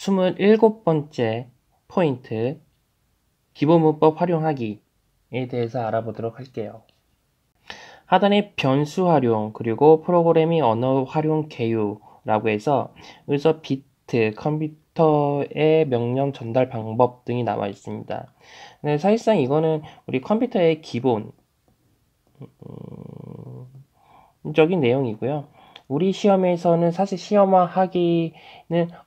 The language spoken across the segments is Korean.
27번째 포인트 기본 문법 활용하기에 대해서 알아보도록 할게요. 하단에 변수 활용 그리고 프로그래밍 언어 활용 개요라고 해서 여기서 비트, 컴퓨터의 명령 전달 방법 등이 나와 있습니다. 근 사실상 이거는 우리 컴퓨터의 기본 적인 내용이고요. 우리 시험에서는 사실 시험화하기는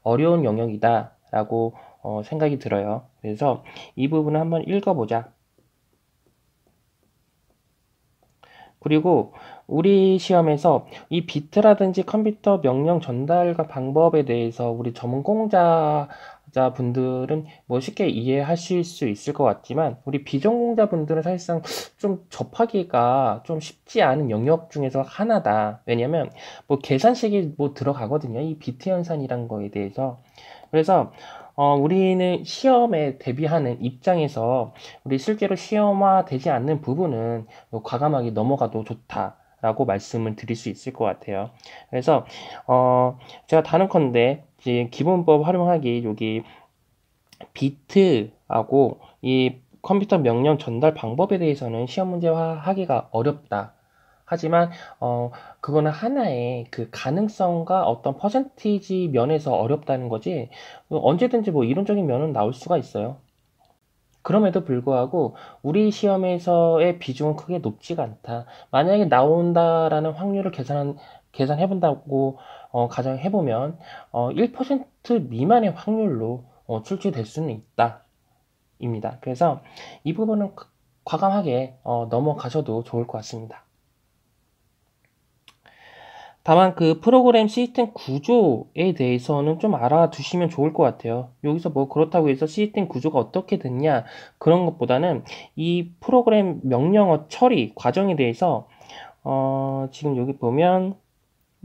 어려운 영역이다라고 어, 생각이 들어요. 그래서 이 부분을 한번 읽어보자. 그리고 우리 시험에서 이 비트라든지 컴퓨터 명령 전달과 방법에 대해서 우리 전문 공자 전공자분들은 뭐 쉽게 이해하실 수 있을 것 같지만 우리 비전공자분들은 사실상 좀 접하기가 좀 쉽지 않은 영역 중에서 하나다. 왜냐면 뭐 계산식이 뭐 들어가거든요. 이 비트 현산이란 거에 대해서. 그래서 어, 우리는 시험에 대비하는 입장에서 우리 실제로 시험화되지 않는 부분은 뭐 과감하게 넘어가도 좋다. 라고 말씀을 드릴 수 있을 것 같아요. 그래서, 어, 제가 다른 건데, 이제 기본법 활용하기 여기 비트하고 이 컴퓨터 명령 전달 방법에 대해서는 시험 문제화 하기가 어렵다. 하지만 어 그거는 하나의 그 가능성과 어떤 퍼센티지 면에서 어렵다는 거지 뭐 언제든지 뭐 이론적인 면은 나올 수가 있어요. 그럼에도 불구하고 우리 시험에서의 비중은 크게 높지가 않다. 만약에 나온다라는 확률을 계산 계산해 본다고 어, 가정해보면 어, 1% 미만의 확률로 어, 출제될 수는 있다. 입니다. 그래서 이 부분은 과감하게 어, 넘어가셔도 좋을 것 같습니다. 다만 그 프로그램 시스템 구조에 대해서는 좀 알아두시면 좋을 것 같아요. 여기서 뭐 그렇다고 해서 시스템 구조가 어떻게 됐냐 그런 것보다는 이 프로그램 명령어 처리 과정에 대해서 어, 지금 여기 보면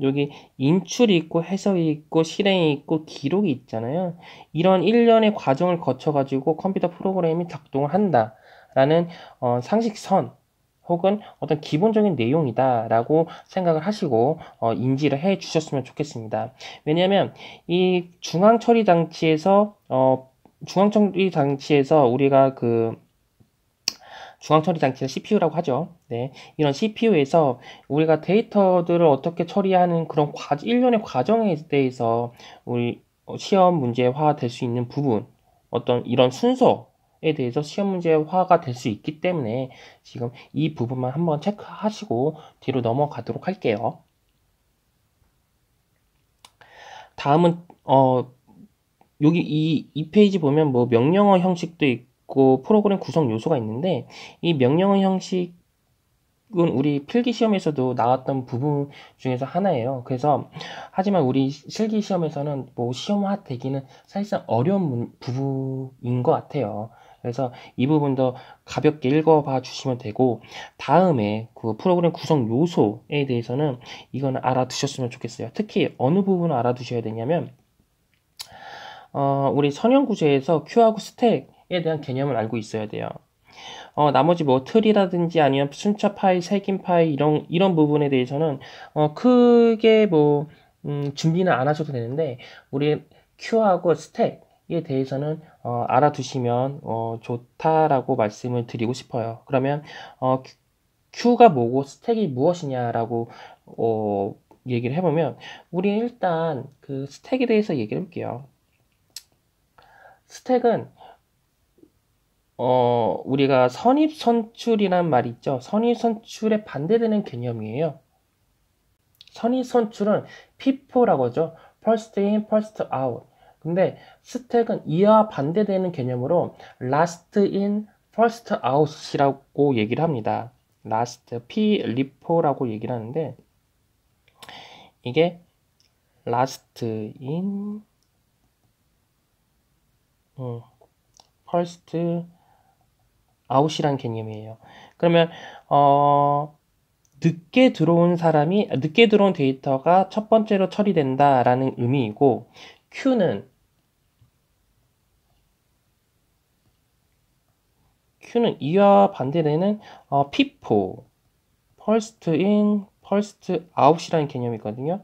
여기 인출이 있고 해석이 있고 실행이 있고 기록이 있잖아요. 이런 일련의 과정을 거쳐가지고 컴퓨터 프로그램이 작동을 한다라는 어, 상식선 혹은 어떤 기본적인 내용이다라고 생각을 하시고 어, 인지를 해 주셨으면 좋겠습니다. 왜냐하면 이 중앙 처리 장치에서 어, 중앙 처리 장치에서 우리가 그 중앙 처리 장치를 CPU라고 하죠. 네, 이런 CPU에서 우리가 데이터들을 어떻게 처리하는 그런 과, 일련의 과정에 대해서 우리 어, 시험 문제화 될 수 있는 부분, 어떤 이런 순서에 대해서 시험 문제화가 될 수 있기 때문에 지금 이 부분만 한번 체크하시고 뒤로 넘어가도록 할게요. 다음은 어 여기 이, 이 페이지 보면 뭐 명령어 형식도 있고 프로그램 구성 요소가 있는데 이 명령어 형식 그건 우리 필기 시험에서도 나왔던 부분 중에서 하나예요. 그래서 하지만 우리 실기 시험에서는 뭐 시험화 되기는 사실상 어려운 문, 부분인 것 같아요. 그래서 이 부분도 가볍게 읽어봐 주시면 되고 다음에 그 프로그램 구성 요소에 대해서는 이거는 알아두셨으면 좋겠어요. 특히 어느 부분을 알아두셔야 되냐면 어, 우리 선형 구제에서 큐하고 스택에 대한 개념을 알고 있어야 돼요. 어, 나머지 뭐 틀이라든지 아니면 순차 파일, 색임 파일 이런 이런 부분에 대해서는 어, 크게 뭐 음, 준비는 안 하셔도 되는데 우리 큐하고 스택에 대해서는 어, 알아두시면 어, 좋다라고 말씀을 드리고 싶어요. 그러면 어, 큐가 뭐고 스택이 무엇이냐라고 어, 얘기를 해보면 우리는 일단 그 스택에 대해서 얘기를 해볼게요. 스택은 어, 우리가 선입선출이란 말이 있죠. 선입선출에 반대되는 개념이에요. 선입선출은 FIFO라고 하죠. First in, first out. 근데 스택은 이와 반대되는 개념으로 last in, first out이라고 얘기를 합니다. last, P, 리포라고 얘기를 하는데 이게 last in, 음, first 아웃이란 개념이에요. 그러면 어, 늦게 들어온 사람이 늦게 들어온 데이터가 첫 번째로 처리된다라는 의미이고 Q는 Q는 이와 반대되는 어, people, first in, first out이라는 개념이거든요.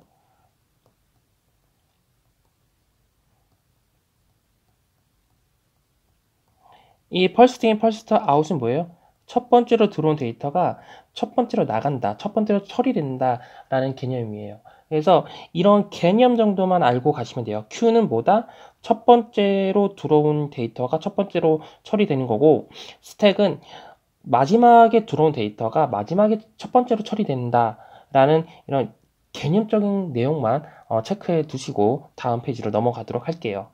이 펄스트 인 펄스트 아웃은 뭐예요? 첫 번째로 들어온 데이터가 첫 번째로 나간다, 첫 번째로 처리된다라는 개념이에요. 그래서 이런 개념 정도만 알고 가시면 돼요. Q는 뭐다? 첫 번째로 들어온 데이터가 첫 번째로 처리되는 거고, 스택은 마지막에 들어온 데이터가 마지막에 첫 번째로 처리된다라는 이런 개념적인 내용만 어, 체크해 두시고 다음 페이지로 넘어가도록 할게요.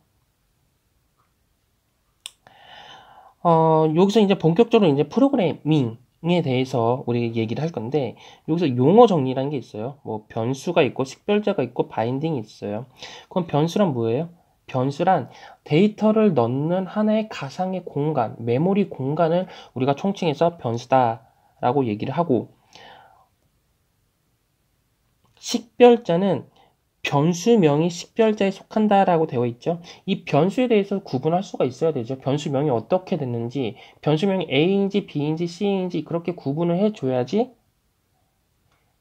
어, 여기서 이제 본격적으로 이제 프로그래밍에 대해서 우리 얘기를 할 건데, 여기서 용어 정리라는 게 있어요. 뭐, 변수가 있고, 식별자가 있고, 바인딩이 있어요. 그럼 변수란 뭐예요? 변수란 데이터를 넣는 하나의 가상의 공간, 메모리 공간을 우리가 총칭해서 변수다라고 얘기를 하고, 식별자는 변수명이 식별자에 속한다라고 되어 있죠. 이 변수에 대해서 구분할 수가 있어야 되죠. 변수명이 어떻게 됐는지, 변수명이 A인지 B인지 C인지 그렇게 구분을 해줘야지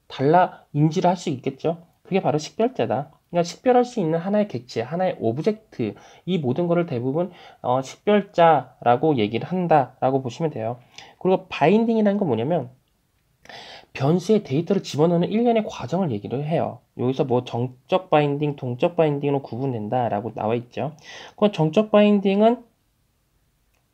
달라 인지를 할 수 있겠죠. 그게 바로 식별자다. 그러니까 식별할 수 있는 하나의 객체, 하나의 오브젝트 이 모든 것을 대부분 어, 식별자라고 얘기를 한다라고 보시면 돼요. 그리고 바인딩이라는 건 뭐냐면 변수에 데이터를 집어넣는 일련의 과정을 얘기를 해요. 여기서 뭐 정적 바인딩, 동적 바인딩으로 구분된다라고 나와 있죠. 그 정적 바인딩은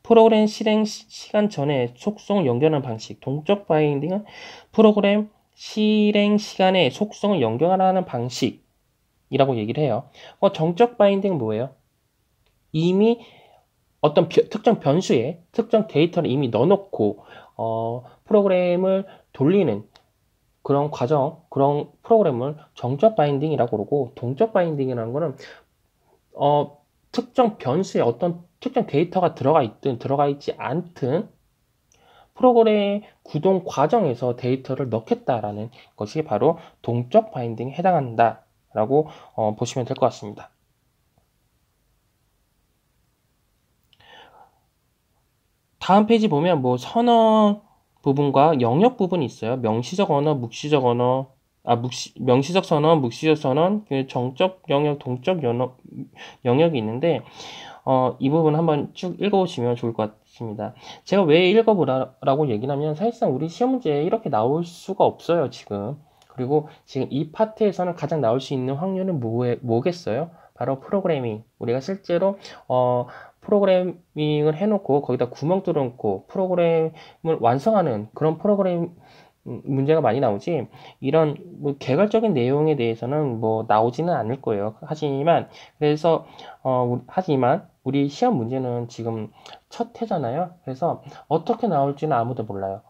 프로그램 실행 시, 간 전에 속성을 연결하는 방식, 동적 바인딩은 프로그램 실행 시간에 속성을 연결하는 방식이라고 얘기를 해요. 어, 정적 바인딩은 뭐예요? 이미 어떤 비, 특정 변수에 특정 데이터를 이미 넣어놓고 어, 프로그램을 돌리는 그런 과정, 그런 프로그램을 정적 바인딩이라고 그러고 동적 바인딩이라는 거는 어, 특정 변수에 어떤 특정 데이터가 들어가 있든 들어가 있지 않든 프로그램의 구동 과정에서 데이터를 넣겠다라는 것이 바로 동적 바인딩에 해당한다라고 어, 보시면 될 것 같습니다. 다음 페이지 보면 뭐 선언 부분과 영역 부분이 있어요. 명시적 언어, 묵시적 언어, 아, 묵시, 명시적 선언, 묵시적 선언, 그 정적 영역, 동적 영역, 영역이 있는데, 어, 이 부분 한번 쭉 읽어보시면 좋을 것 같습니다. 제가 왜 읽어보라고 얘기하면 사실상 우리 시험 문제에 이렇게 나올 수가 없어요, 지금. 그리고 지금 이 파트에서는 가장 나올 수 있는 확률은 뭐, 뭐겠어요? 바로 프로그래밍. 우리가 실제로, 어, 프로그래밍을 해놓고 거기다 구멍 뚫어놓고 프로그램을 완성하는 그런 프로그램 문제가 많이 나오지 이런 뭐 개괄적인 내용에 대해서는 뭐 나오지는 않을 거예요. 하지만 그래서 어 하지만 우리 시험 문제는 지금 첫 해잖아요. 그래서 어떻게 나올지는 아무도 몰라요.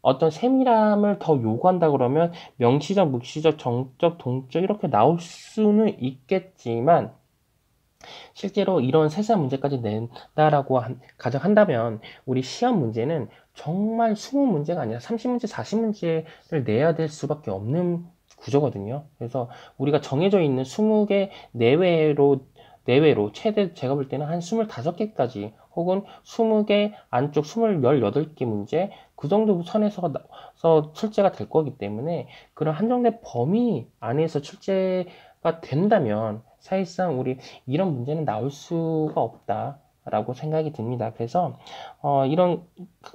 어떤 세밀함을 더 요구한다 그러면 명시적, 묵시적, 정적, 동적 이렇게 나올 수는 있겠지만 실제로 이런 세세 한 문제까지 낸다라고 한, 가정한다면 우리 시험 문제는 정말 20문제가 아니라 30문제, 40문제를 내야 될 수밖에 없는 구조거든요. 그래서 우리가 정해져 있는 20개 내외로 내외로 최대 제가 볼 때는 한 25개까지 혹은 20개 안쪽 20, 18개 문제 그 정도 선에서 서나 출제가 될 거기 때문에 그런 한정된 범위 안에서 출제가 된다면 사실상 우리 이런 문제는 나올 수가 없다. 라고 생각이 듭니다. 그래서 어, 이런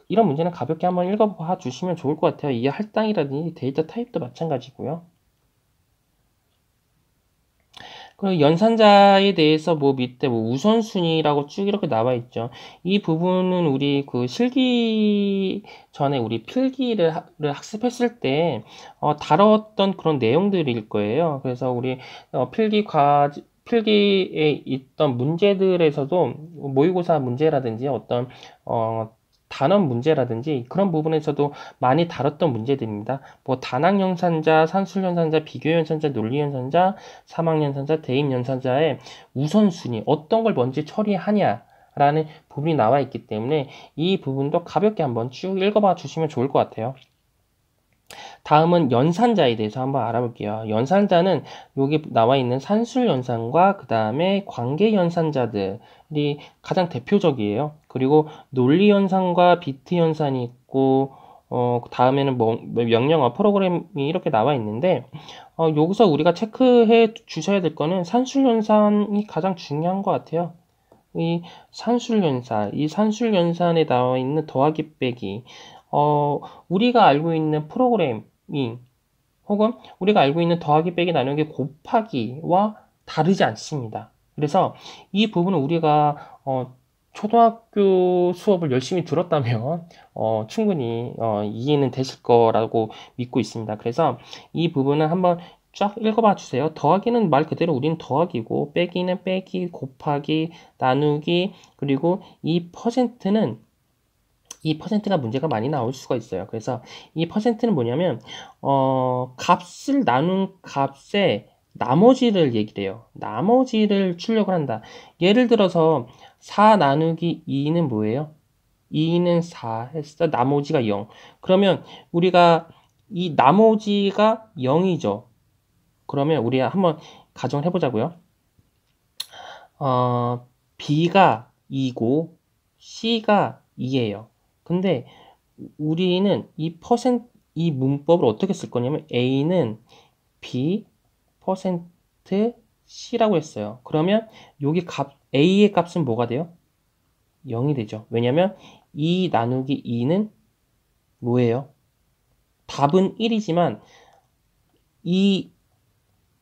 이런 문제는 가볍게 한번 읽어봐 주시면 좋을 것 같아요. 이 할당이라든지 데이터 타입도 마찬가지고요. 그리고 연산자에 대해서 뭐 밑에 뭐 우선순위라고 쭉 이렇게 나와 있죠. 이 부분은 우리 그 실기 전에 우리 필기를 학습했을 때 어, 다뤘던 그런 내용들일 거예요. 그래서 우리 어, 필기 과 필기에 있던 문제들에서도 모의고사 문제라든지 어떤 어, 단원 문제라든지 그런 부분에서도 많이 다뤘던 문제들입니다. 뭐 단학 연산자, 산술 연산자, 비교 연산자, 논리 연산자, 사망 연산자, 대입 연산자의 우선순위 어떤 걸 먼저 처리하냐 라는 부분이 나와 있기 때문에 이 부분도 가볍게 한번 쭉 읽어봐 주시면 좋을 것 같아요. 다음은 연산자에 대해서 한번 알아볼게요. 연산자는 여기 나와 있는 산술 연산과 그 다음에 관계 연산자들이 가장 대표적이에요. 그리고 논리 연산과 비트 연산이 있고 어, 그 다음에는 뭐, 뭐, 명령어 프로그램이 이렇게 나와 있는데, 어, 여기서 우리가 체크해 주셔야 될 거는 산술 연산이 가장 중요한 것 같아요. 이 산술연산, 이 산술연산에 나와 있는 더하기 빼기, 어, 우리가 알고 있는 프로그래밍, 혹은 우리가 알고 있는 더하기 빼기 나누기 곱하기와 다르지 않습니다. 그래서 이 부분은 우리가 어, 초등학교 수업을 열심히 들었다면 어, 충분히 어, 이해는 되실 거라고 믿고 있습니다. 그래서 이 부분은 한번 쫙 읽어봐 주세요. 더하기는 말 그대로 우리는 더하기고 빼기는 빼기, 곱하기, 나누기 그리고 이 퍼센트는 이 퍼센트가 문제가 많이 나올 수가 있어요. 그래서 이 퍼센트는 뭐냐면 어, 값을 나눈 값에 나머지를 얘기해요. 나머지를 출력을 한다. 예를 들어서 4 나누기 2는 뭐예요? 2는 4 했어. 나머지가 0. 그러면 우리가 이 나머지가 0이죠. 그러면 우리 한번 가정을 해보자고요. 어, B가 2고 C가 2예요. 근데 우리는 이 퍼센트 이 문법을 어떻게 쓸 거냐면 A는 B 퍼센트 C라고 했어요. 그러면 여기 값 A의 값은 뭐가 돼요? 0이 되죠. 왜냐면 2 나누기 2는 뭐예요? 답은 1이지만 이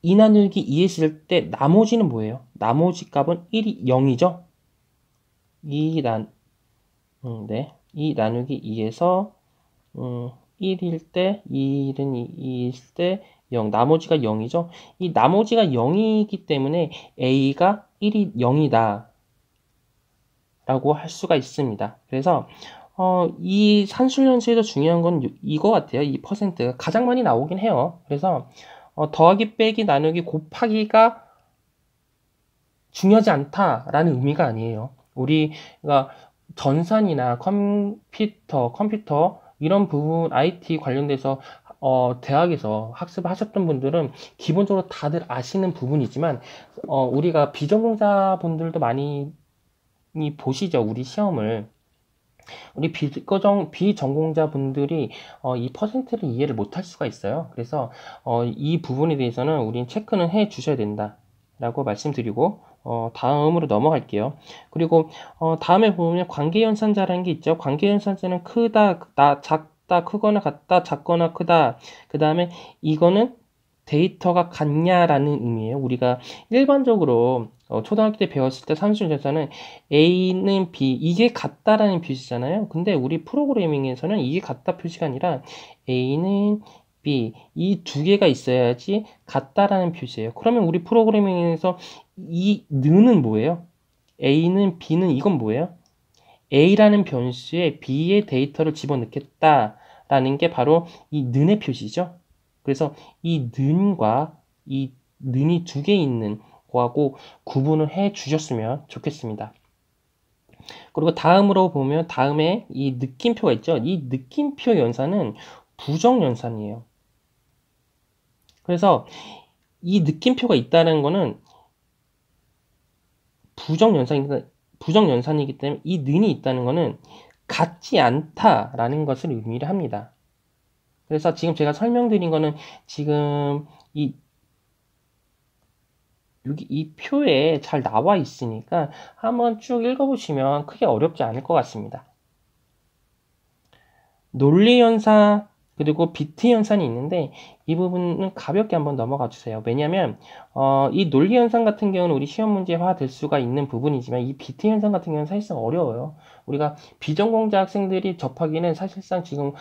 이나누기 2에 있을 때 나머지는 뭐예요? 나머지 값은 1이 0이죠? 2 나, 음, 네. 2 나누기 2에서 음, 1일 때 1은 2일 때 0, 나머지가 0이죠? 이 나머지가 0이기 때문에 A가 1이 0이다. 라고 할 수가 있습니다. 그래서 어, 이 산술연수에서 중요한 건 이거 같아요. 이퍼센트 가장 많이 나오긴 해요. 그래서 어, 더하기 빼기 나누기 곱하기가 중요하지 않다라는 의미가 아니에요. 우리가 전산이나 컴퓨터, 컴퓨터 이런 부분 IT 관련돼서 어, 대학에서 학습하셨던 분들은 기본적으로 다들 아시는 부분이지만 어, 우리가 비전공자 분들도 많이 보시죠 우리 시험을 우리 비거정 비전공자분들이 어, 이 퍼센트를 이해를 못 할 수가 있어요. 그래서 어, 이 부분에 대해서는 우린 체크는 해 주셔야 된다라고 말씀드리고 어, 다음으로 넘어갈게요. 그리고 어, 다음에 보면 관계연산자라는 게 있죠. 관계연산자는 크다, 나, 작다, 크거나 같다, 작거나 크다. 그 다음에 이거는 데이터가 같냐라는 의미예요. 우리가 일반적으로 어, 초등학교 때 배웠을 때산수조서는 A는 B 이게 같다라는 표시잖아요. 근데 우리 프로그래밍에서는 이게 같다 표시가 아니라 A는 B 이 두 개가 있어야지 같다라는 표시예요. 그러면 우리 프로그래밍에서 이 는은 뭐예요? A는 B는 이건 뭐예요? A라는 변수에 B의 데이터를 집어넣겠다라는 게 바로 이 는의 표시죠. 그래서 이 는과 이 는이 두 개 있는 거하고 구분을 해 주셨으면 좋겠습니다. 그리고 다음으로 보면 다음에 이 느낌표가 있죠. 이 느낌표 연산은 부정 연산이에요. 그래서 이 느낌표가 있다는 거는 부정 연산이기, 부정 연산이기 때문에 이 는이 있다는 거는 같지 않다라는 것을 의미를 합니다. 그래서 지금 제가 설명드린 거는 지금 이 여기 이 표에 잘 나와 있으니까 한번 쭉 읽어보시면 크게 어렵지 않을 것 같습니다. 논리연산 그리고 비트 연산이 있는데 이 부분은 가볍게 한번 넘어가 주세요. 왜냐하면 어, 이 논리 연산 같은 경우는 우리 시험 문제화 될 수가 있는 부분이지만 이 비트 연산 같은 경우는 사실상 어려워요. 우리가 비전공자 학생들이 접하기는 사실상 지금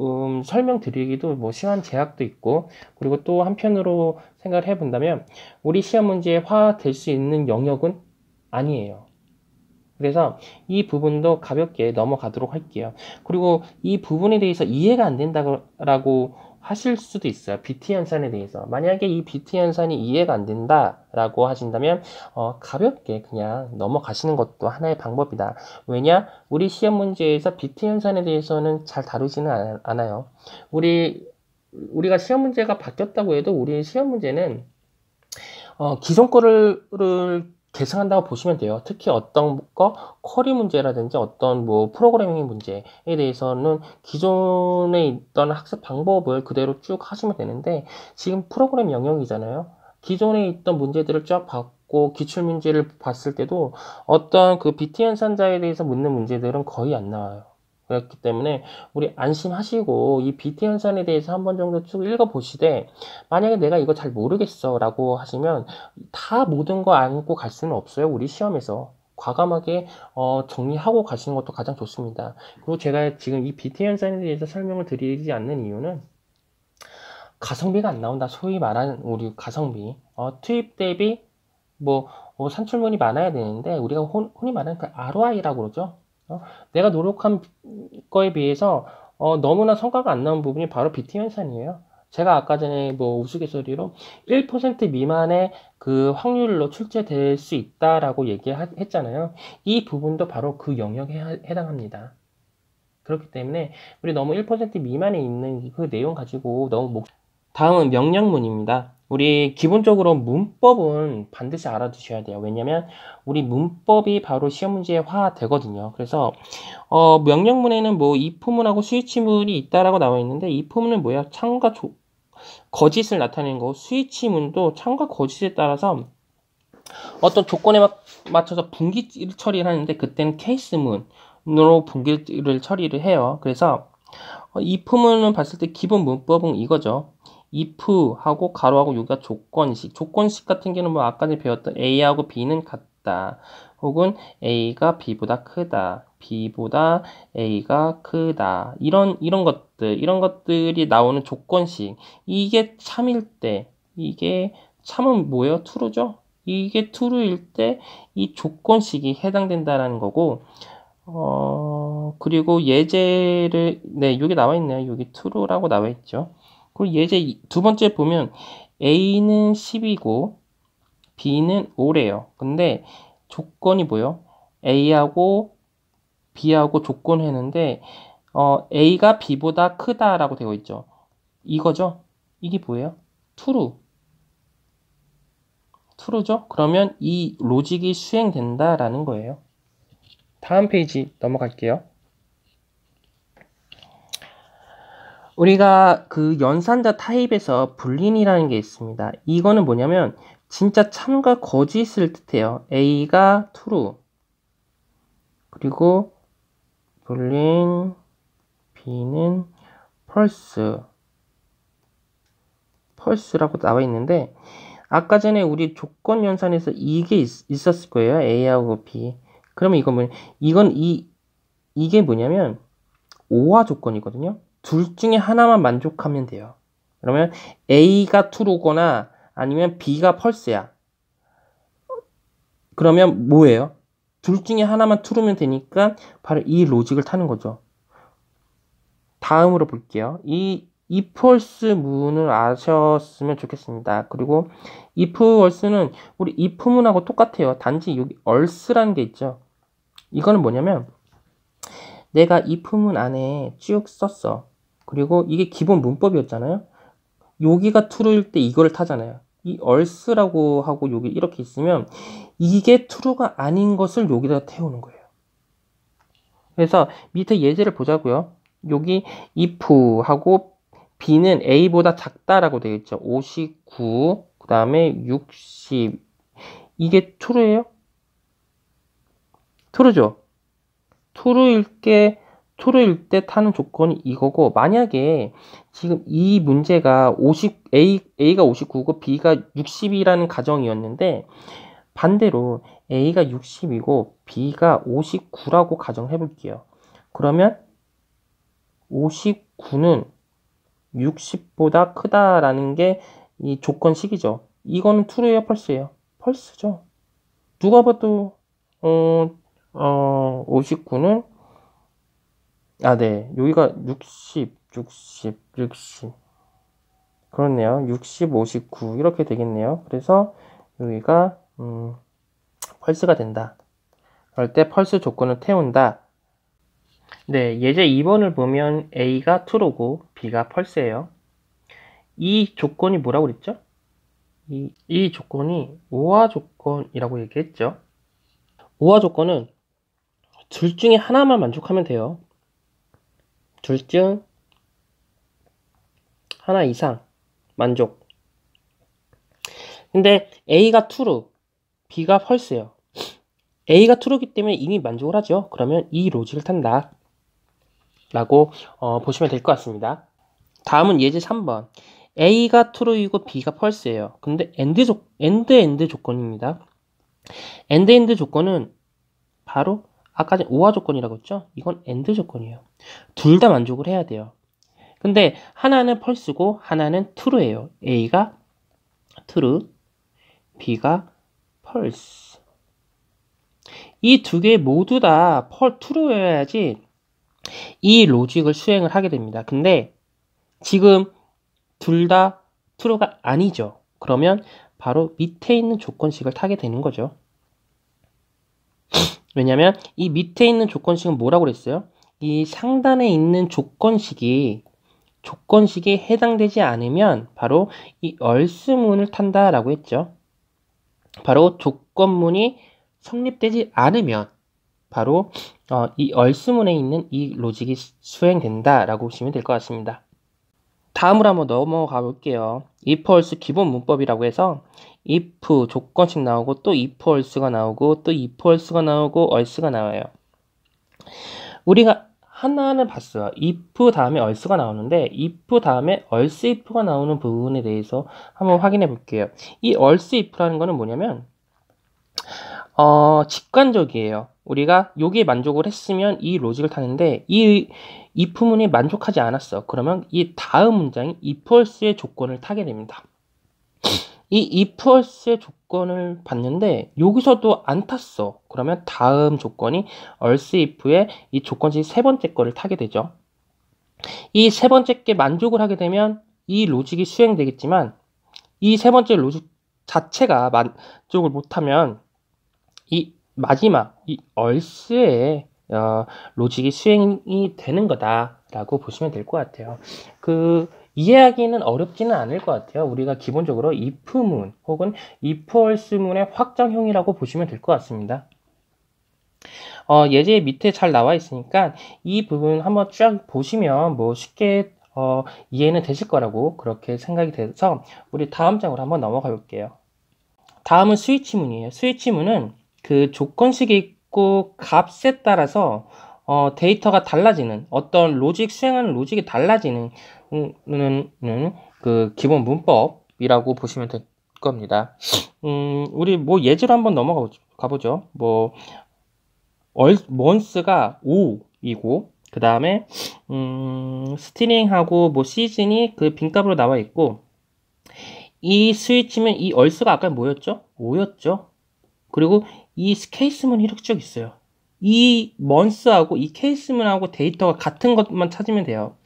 음, 설명드리기도 뭐 시간 제약도 있고 그리고 또 한편으로 생각을 해본다면 우리 시험 문제에 화 될 수 있는 영역은 아니에요. 그래서 이 부분도 가볍게 넘어가도록 할게요. 그리고 이 부분에 대해서 이해가 안 된다고 하실 수도 있어요. BT 현상에 대해서. 만약에 이 BT 현상이 이해가 안 된다라고 하신다면 어, 가볍게 그냥 넘어가시는 것도 하나의 방법이다. 왜냐? 우리 시험 문제에서 BT 현상에 대해서는 잘 다루지는 않아요. 우리 우리가 시험 문제가 바뀌었다고 해도 우리 시험 문제는 어, 기존 거를 계승한다고 보시면 돼요. 특히 어떤 거 쿼리 문제라든지 어떤 뭐 프로그래밍 문제에 대해서는 기존에 있던 학습 방법을 그대로 쭉 하시면 되는데 지금 프로그램 영역이잖아요. 기존에 있던 문제들을 쫙 받고 기출 문제를 봤을 때도 어떤 그 비트 연산자에 대해서 묻는 문제들은 거의 안 나와요. 그렇기 때문에 우리 안심하시고 이 비트 현상에 대해서 한 번 정도 쭉 읽어보시되 만약에 내가 이거 잘 모르겠어 라고 하시면 다 모든 거 안고 갈 수는 없어요 우리 시험에서 과감하게 어, 정리하고 가시는 것도 가장 좋습니다 그리고 제가 지금 이 비트 현상에 대해서 설명을 드리지 않는 이유는 가성비가 안 나온다 소위 말하는 우리 가성비 어, 투입 대비 뭐 어, 산출문이 많아야 되는데 우리가 혼, 흔히 말하는 그 ROI라고 그러죠 어? 내가 노력한 거에 비해서 어, 너무나 성과가 안 나온 부분이 바로 비팅 현상이에요. 제가 아까 전에 뭐 우스갯소리로 1% 미만의 그 확률로 출제될 수 있다라고 얘기했잖아요. 이 부분도 바로 그 영역에 해당합니다. 그렇기 때문에 우리 너무 1% 미만에 있는 그 내용 가지고 너무 목... 다음은 명령문입니다. 우리 기본적으로 문법은 반드시 알아두셔야 돼요. 왜냐면 우리 문법이 바로 시험 문제에 화되거든요. 그래서 어, 명령문에는 뭐 이포문하고 스위치문이 있다라고 나와 있는데 이포문은 뭐야? 참과 조, 거짓을 나타내는 거 스위치문도 참과 거짓에 따라서 어떤 조건에 맞춰서 분기 처리를 하는데 그때는 케이스문으로 분기를 처리를 해요. 그래서 어, 이 품은 봤을 때 기본 문법은 이거죠. if 하고 가로하고 여기가 조건식 조건식 같은 경우는 뭐 아까 전에 배웠던 a하고 b는 같다 혹은 a가 b보다 크다 b보다 a가 크다 이런 이런 것들 이런 것들이 나오는 조건식 이게 참일 때 이게 참은 뭐예요 t r 죠 이게 t r 일때 이 조건식이 해당된다라는 거고 어 그리고 예제를 네 여기 나와 있네요 여기 t r 라고 나와 있죠 그리고 예제 두 번째 보면 A는 10이고 B는 5래요. 근데 조건이 뭐예요? A하고 B하고 조건 을 했는데 어, A가 B보다 크다라고 되어 있죠. 이거죠? 이게 뭐예요? true. true죠? 그러면 이 로직이 수행된다라는 거예요. 다음 페이지 넘어갈게요. 우리가 그 연산자 타입에서 불린이라는 게 있습니다. 이거는 뭐냐면 진짜 참과 거짓을 뜻해요. A가 true 그리고 불린 B는 false false라고 나와 있는데 아까 전에 우리 조건 연산에서 이게 있, 었을 거예요. A하고 B. 그러면 이건 뭐 이건 이 이게 뭐냐면 오화 조건이거든요. 둘 중에 하나만 만족하면 돼요. 그러면 A가 true거나 아니면 B가 false야. 그러면 뭐예요? 둘 중에 하나만 true면 되니까 바로 이 로직을 타는 거죠. 다음으로 볼게요. 이 if a l s e 문을 아셨으면 좋겠습니다. 그리고 if else는 우리 if 문하고 똑같아요. 단지 여기 else라는 게 있죠. 이거는 뭐냐면 내가 이 품은 안에 쭉 썼어. 그리고 이게 기본 문법이었잖아요. 여기가 true일 때 이거를 타잖아요. 이 else라고 하고 여기 이렇게 있으면 이게 true가 아닌 것을 여기다 태우는 거예요. 그래서 밑에 예제를 보자고요. 여기 if 하고 b는 a보다 작다라고 되어 있죠. 59, 그 다음에 60. 이게 true예요? true죠? 투루일 때 투루일 때 타는 조건이 이거고 만약에 지금 이 문제가 50 A A가 59고 B가 60이라는 가정이었는데 반대로 A가 60이고 B가 59라고 가정해 볼게요. 그러면 59는 60보다 크다라는 게 이 조건식이죠. 이거는 투루예요, 펄스예요? 펄스죠. 누가 봐도 어 어, 59는 아, 네. 여기가 60, 60, 60. 그렇네요. 60, 59 이렇게 되겠네요. 그래서 여기가 음, 펄스가 된다. 그럴 때 펄스 조건을 태운다. 네, 예제 2번을 보면 A가 true고 B가 펄스예요. 이 조건이 뭐라고 그랬죠? 이, 이 조건이 오화 조건이라고 얘기했죠. 오화 조건은 둘 중에 하나만 만족하면 돼요. 둘 중 하나 이상 만족. 근데 A가 true, B가 f a l s e 예요 A가 t r 트루기 때문에 이미 만족을 하죠. 그러면 이 로직을 탄다. 라고 어, 보시면 될 것 같습니다. 다음은 예제 3번. A가 true이고 B가 false예요. 근데 and 조, and and 조건입니다. and and 조건은 바로 아까 오화 조건이라고 했죠? 이건 a 드 조건이에요. 둘 다 만족을 해야 돼요. 근데 하나는 펄스고 하나는 트루 u 예요 A가 트루, B가 펄스. 이 두 개 모두 다 펄, 트 u 여야지이 로직을 수행을 하게 됩니다. 근데 지금 둘 다트루가 아니죠. 그러면 바로 밑에 있는 조건식을 타게 되는 거죠. 왜냐하면 이 밑에 있는 조건식은 뭐라고 그랬어요? 이 상단에 있는 조건식이 조건식에 해당되지 않으면 바로 이 얼스문을 탄다라고 했죠. 바로 조건문이 성립되지 않으면 바로 어, 이 얼스문에 있는 이 로직이 수행된다라고 보시면 될 것 같습니다. 다음으로 한번 넘어가 볼게요. if else 기본 문법이라고 해서 if 조건식 나오고 또 if e l s e 가 나오고 또 if e l s e 가 나오고 e l s e 가 나와요. 우리가 하나는 봤어요. if 다음에 e l s e 가 나오는데 if 다음에 else if가 나오는 부분에 대해서 한번 확인해 볼게요. 이 else if라는 거는 뭐냐면 어, 직관적이에요. 우리가 여기에 만족을 했으면 이 로직을 타는데 이 if문이 만족하지 않았어. 그러면 이 다음 문장이 if e l s e 의 조건을 타게 됩니다. 이 ifels의 e 조건을 봤는데 여기서도 안 탔어. 그러면 다음 조건이 else if의 이 조건식 세 번째 거를 타게 되죠. 이 세 번째 게 만족을 하게 되면 이 로직이 수행되겠지만 이 세 번째 로직 자체가 만족을 못하면 이 마지막 이 else의 어, 로직이 수행이 되는 거다라고 보시면 될 것 같아요. 그 이해하기는 어렵지는 않을 것 같아요. 우리가 기본적으로 if문 혹은 ifalse문의 확장형이라고 보시면 될 것 같습니다. 어, 예제 밑에 잘 나와 있으니까 이 부분 한번 쫙 보시면 뭐 쉽게 어, 이해는 되실 거라고 그렇게 생각이 돼서 우리 다음 장으로 한번 넘어가 볼게요. 다음은 스위치문이에요. 스위치문은 그 조건식이 있고 값에 따라서 어, 데이터가 달라지는 어떤 로직 수행하는 로직이 달라지는 음, 음, 음, 그 기본 문법이라고 보시면 될 겁니다. 음, 우리 뭐 예제로 한번 넘어가 보죠. 뭐 얼, 먼스가 5이고 그 다음에 음, 스트링하고 뭐 시즌이 그 빈값으로 나와 있고 이 스위치면 이 얼수가 아까 뭐였죠? 5였죠? 그리고 이 스케이스만 이렇게 쭉 있어요. 이 먼스하고 이 케이스문하고 데이터가 같은 것만 찾으면 돼요.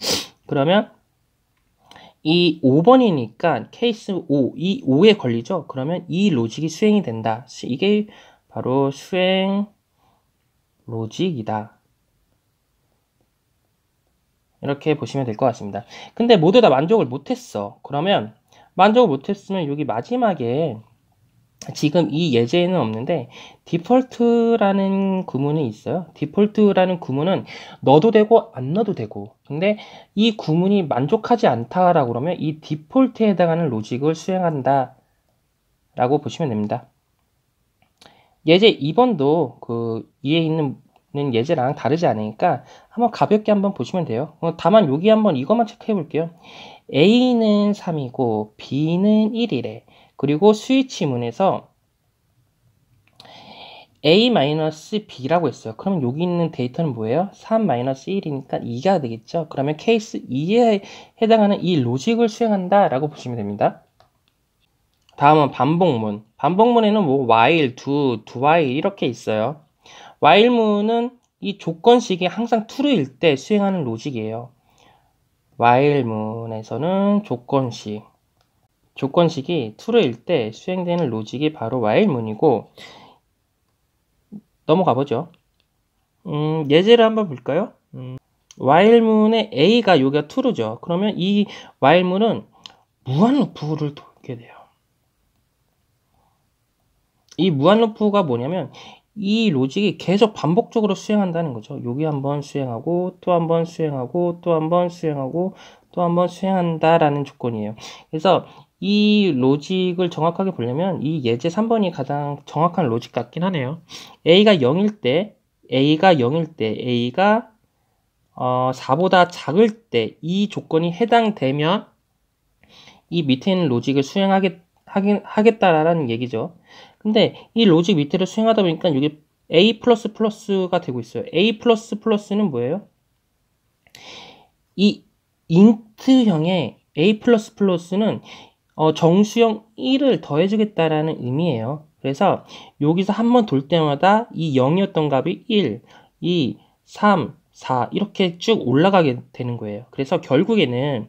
그러면 이 5번이니까 케이스 5, 이 5에 걸리죠? 그러면 이 로직이 수행이 된다. 이게 바로 수행 로직이다. 이렇게 보시면 될 것 같습니다. 근데 모두 다 만족을 못했어. 그러면 만족을 못했으면 여기 마지막에 지금 이 예제에는 없는데 디폴트라는 구문이 있어요. 디폴트라는 구문은 넣어도 되고 안 넣어도 되고 근데 이 구문이 만족하지 않다라고 그러면 이 디폴트에 해당하는 로직을 수행한다 라고 보시면 됩니다. 예제 2번도 그 위에 있는 예제랑 다르지 않으니까 한번 가볍게 한번 보시면 돼요. 어, 다만 여기 한번 이것만 체크해 볼게요. A는 3이고 B는 1이래. 그리고 스위치 문에서 a-b라고 했어요. 그러면 여기 있는 데이터는 뭐예요? 3-1이니까 2가 되겠죠. 그러면 케이스 2에 해당하는 이 로직을 수행한다라고 보시면 됩니다. 다음은 반복문. 반복문에는 뭐 while, do, do while 이렇게 있어요. while문은 이 조건식이 항상 true일 때 수행하는 로직이에요. while문에서는 조건식 조건식이 true일 때 수행되는 로직이 바로 while문이고 넘어가 보죠. 음, 예제를 한번 볼까요? 음, while문의 a가 여기가 true죠. 그러면 이 while문은 무한루프를 돌게 돼요. 이 무한루프가 뭐냐면 이 로직이 계속 반복적으로 수행한다는 거죠. 여기 한번 수행하고 또 한번 수행하고 또 한번 수행하고 또 한번 수행한다라는 조건이에요. 그래서 이 로직을 정확하게 보려면 이 예제 3번이 가장 정확한 로직 같긴 하네요. a가 0일 때, a가 0일 때, a가 어, 4보다 작을 때 이 조건이 해당되면 이 밑에 있는 로직을 수행하겠, 하겠다라는 얘기죠. 근데 이 로직 밑에를 수행하다 보니까 이게 a 플러스 플러스가 되고 있어요. a 플러스 플러스는 뭐예요? 이 인트형의 a 플러스 플러스는 어, 정수형 1을 더해주겠다라는 의미예요. 그래서 여기서 한 번 돌 때마다 이 0이었던 값이 1, 2, 3, 4 이렇게 쭉 올라가게 되는 거예요. 그래서 결국에는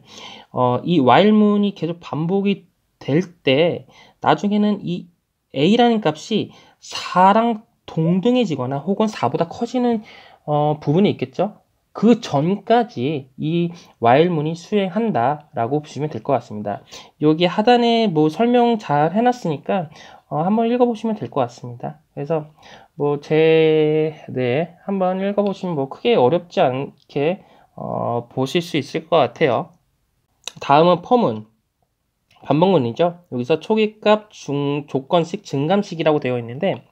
어, 이 while문이 계속 반복이 될 때 나중에는 이 a라는 값이 4랑 동등해지거나 혹은 4보다 커지는 어, 부분이 있겠죠. 그 전까지 이 while문이 수행한다라고 보시면 될 것 같습니다. 여기 하단에 뭐 설명 잘 해놨으니까 어, 한번 읽어보시면 될 것 같습니다. 그래서 뭐제네 한번 읽어보시면 뭐 크게 어렵지 않게 어, 보실 수 있을 것 같아요. 다음은 펌은 반복문이죠. 여기서 초기값 중 조건식 증감식이라고 되어 있는데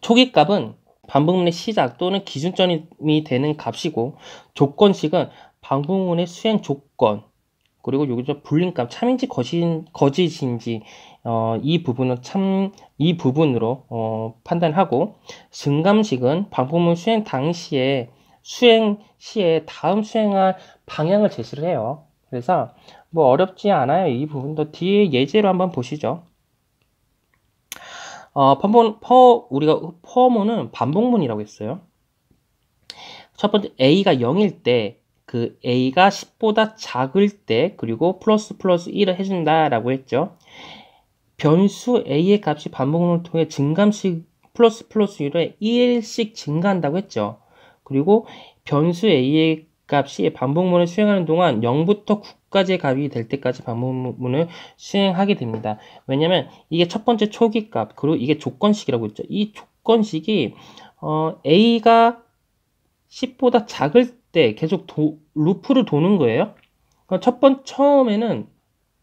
초기값은 반복문의 시작 또는 기준점이 되는 값이고 조건식은 반복문의 수행 조건 그리고 여기서 불린값 참인지 거짓, 거짓인지 어, 이 부분은 참 이 부분으로 어, 판단하고 증감식은 반복문 수행 당시에 수행 시에 다음 수행할 방향을 제시를 해요. 그래서 뭐 어렵지 않아요. 이 부분도 뒤에 예제로 한번 보시죠. 어, 펌본, 퍼, 우리가 퍼모는 반복문이라고 했어요. 첫 번째 a가 0일 때, 그 a가 10보다 작을 때, 그리고 플러스 플러스 1을 해준다라고 했죠. 변수 a의 값이 반복문을 통해 증감식 플러스 플러스 1에 1씩 증가한다고 했죠. 그리고 변수 a의 값이 반복문을 수행하는 동안 0부터 끝까지의 값이 될 때까지 반문을 시행하게 됩니다. 왜냐하면 이게 첫 번째 초기 값 그리고 이게 조건식이라고 했죠. 이 조건식이 어, a가 10보다 작을 때 계속 도, 루프를 도는 거예요. 그러니까 첫번 처음에는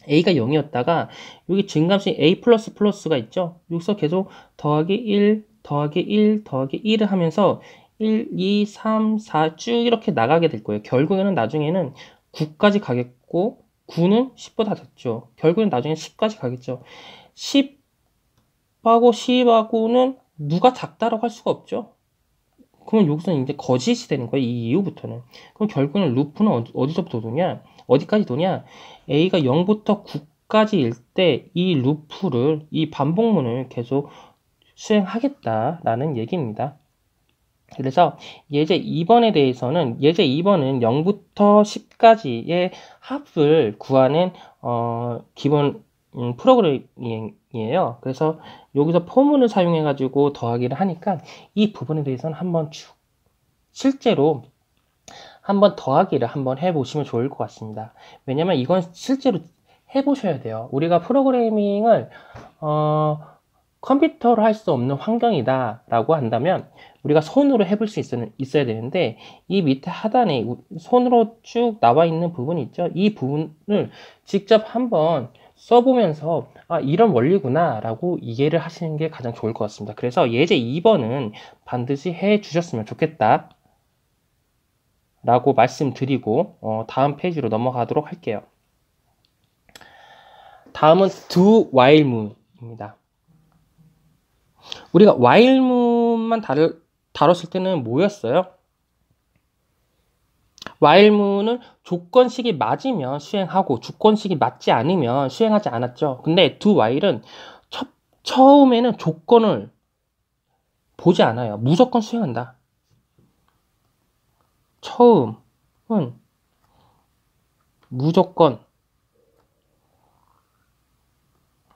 a가 0이었다가 여기 증감식 a 플러스 플러스가 있죠. 여기서 계속 더하기 1 더하기 1 더하기 1을 하면서 1, 2, 3, 4 쭉 이렇게 나가게 될 거예요. 결국에는 나중에는 9까지 가게 됐고 9는 10보다 됐죠. 결국엔 나중에 10까지 가겠죠. 10하고 10하고는 누가 작다라고 할 수가 없죠. 그럼 여기서는 이제 거짓이 되는 거예요. 이 이후부터는. 그럼 결국에는 루프는 어디서부터 도냐? 어디까지 도냐? A가 0부터 9까지일 때 이 루프를, 이 반복문을 계속 수행하겠다라는 얘기입니다. 그래서 예제 2번에 대해서는 예제 2번은 0부터 10까지의 합을 구하는 어, 기본 음, 프로그램이에요. 그래서 여기서 포문을 사용해 가지고 더하기를 하니까 이 부분에 대해서는 한번 쭉 실제로 한번 더하기를 한번 해보시면 좋을 것 같습니다. 왜냐면 이건 실제로 해보셔야 돼요. 우리가 프로그래밍을 어, 컴퓨터로 할 수 없는 환경이다 라고 한다면 우리가 손으로 해볼 수 있어야, 있어야 되는데 이 밑에 하단에 손으로 쭉 나와 있는 부분 이 있죠? 이 부분을 직접 한번 써보면서 아 이런 원리구나 라고 이해를 하시는 게 가장 좋을 것 같습니다. 그래서 예제 2번은 반드시 해 주셨으면 좋겠다 라고 말씀드리고 어, 다음 페이지로 넘어가도록 할게요. 다음은 두 o while move입니다. 우리가 while move만 다룰, 다뤘을 때는 뭐였어요? w h 문은 조건식이 맞으면 수행하고 조건식이 맞지 않으면 수행하지 않았죠. 근데 do w 은 첫, 처음에는 조건을 보지 않아요. 무조건 수행한다. 처음은 무조건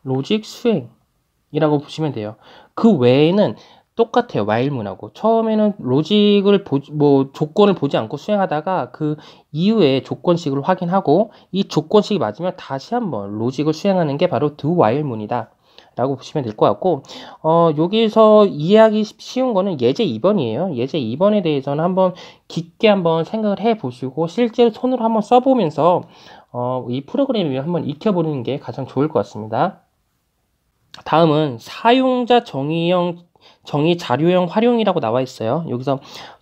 로직 수행이라고 보시면 돼요. 그 외에는 똑같아요. 와일문하고. 처음에는 로직을 보, 지뭐 조건을 보지 않고 수행하다가 그 이후에 조건식을 확인하고 이 조건식이 맞으면 다시 한번 로직을 수행하는 게 바로 두 와일 문이다 라고 보시면 될 것 같고 어 여기서 이해하기 쉬운 거는 예제 2번이에요. 예제 2번에 대해서는 한번 깊게 한번 생각을 해 보시고 실제로 손으로 한번 써 보면서 어 이 프로그램을 한번 익혀 보는 게 가장 좋을 것 같습니다. 다음은 사용자 정의형 정의 자료형 활용이라고 나와 있어요. 여기서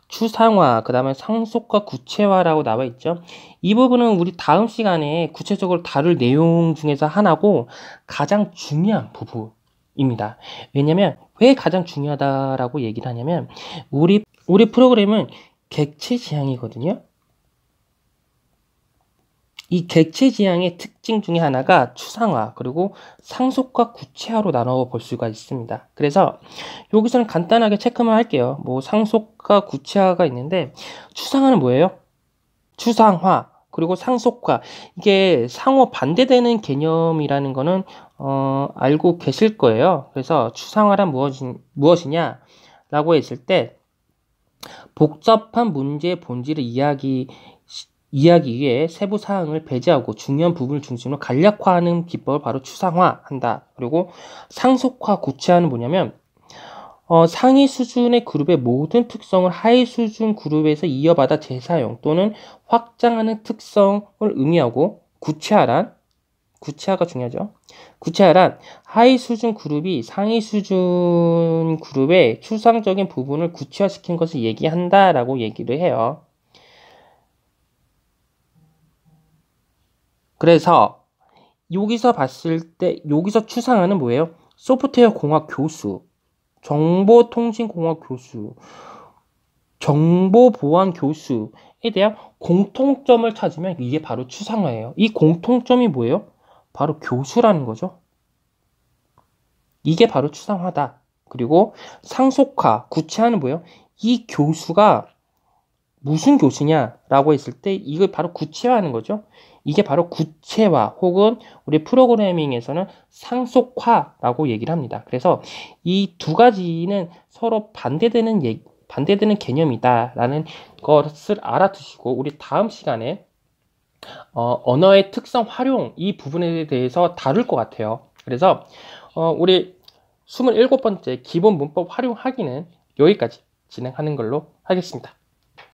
추상화, 그 다음에 상속과 구체화라고 나와 있죠. 이 부분은 우리 다음 시간에 구체적으로 다룰 내용 중에서 하나고 가장 중요한 부분입니다. 왜냐면 왜 가장 중요하다라고 얘기를 하냐면 우리 우리 프로그램은 객체 지향이거든요. 이 객체 지향의 특징 중에 하나가 추상화 그리고 상속과 구체화로 나눠 볼 수가 있습니다. 그래서 여기서는 간단하게 체크만 할게요. 뭐 상속과 구체화가 있는데 추상화는 뭐예요? 추상화 그리고 상속과 이게 상호 반대되는 개념이라는 거는 어, 알고 계실 거예요. 그래서 추상화란 무엇이, 무엇이냐라고 했을 때 복잡한 문제의 본질을 이야기 이야기에 세부 사항을 배제하고 중요한 부분을 중심으로 간략화하는 기법을 바로 추상화한다. 그리고 상속화 구체화는 뭐냐면 어, 상위 수준의 그룹의 모든 특성을 하위 수준 그룹에서 이어받아 재사용 또는 확장하는 특성을 의미하고 구체화란 구체화가 중요하죠. 구체화란 하위 수준 그룹이 상위 수준 그룹의 추상적인 부분을 구체화시킨 것을 얘기한다라고 얘기를 해요. 그래서 여기서 봤을 때 여기서 추상화는 뭐예요? 소프트웨어 공학 교수, 정보통신 공학 교수, 정보보안 교수에 대한 공통점을 찾으면 이게 바로 추상화예요. 이 공통점이 뭐예요? 바로 교수라는 거죠. 이게 바로 추상화다. 그리고 상속화, 구체화는 뭐예요? 이 교수가 무슨 교수냐라고 했을 때 이걸 바로 구체화하는 거죠. 이게 바로 구체화 혹은 우리 프로그래밍에서는 상속화라고 얘기를 합니다. 그래서 이 두 가지는 서로 반대되는 얘기, 반대되는 개념이다라는 것을 알아두시고 우리 다음 시간에 어, 언어의 특성 활용 이 부분에 대해서 다룰 것 같아요. 그래서 어, 우리 27번째 기본 문법 활용하기는 여기까지 진행하는 걸로 하겠습니다.